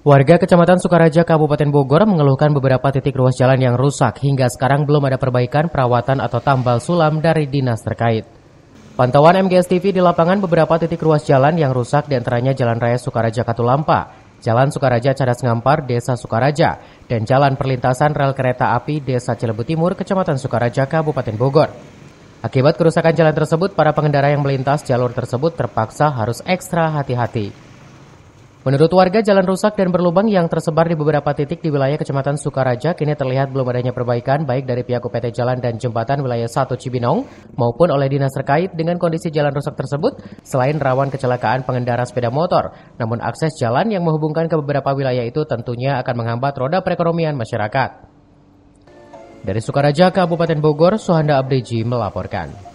Warga Kecamatan Sukaraja, Kabupaten Bogor mengeluhkan beberapa titik ruas jalan yang rusak hingga sekarang belum ada perbaikan, perawatan, atau tambal sulam dari dinas terkait. Pantauan MGS TV di lapangan beberapa titik ruas jalan yang rusak diantaranya Jalan Raya Sukaraja Katulampa, Jalan Sukaraja Cadas Ngampar, Desa Sukaraja, dan Jalan Perlintasan Rel Kereta Api Desa Cilebut Timur, Kecamatan Sukaraja, Kabupaten Bogor. Akibat kerusakan jalan tersebut, para pengendara yang melintas jalur tersebut terpaksa harus ekstra hati-hati. Menurut warga, jalan rusak dan berlubang yang tersebar di beberapa titik di wilayah Kecamatan Sukaraja kini terlihat belum adanya perbaikan baik dari pihak UPT Jalan dan Jembatan Wilayah 1 Cibinong maupun oleh dinas terkait dengan kondisi jalan rusak tersebut selain rawan kecelakaan pengendara sepeda motor. Namun akses jalan yang menghubungkan ke beberapa wilayah itu tentunya akan menghambat roda perekonomian masyarakat. Dari Sukaraja, Kabupaten Bogor, Suhanda Abdeji melaporkan.